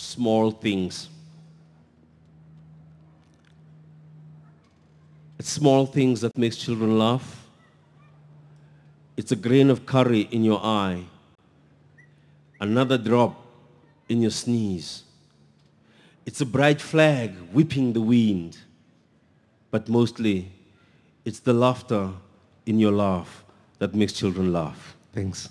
small things. It's small things that makes children laugh. It's a grain of curry in your eye, another drop in your sneeze. It's a bright flag whipping the wind, but mostly it's the laughter in your laugh that makes children laugh. Thanks.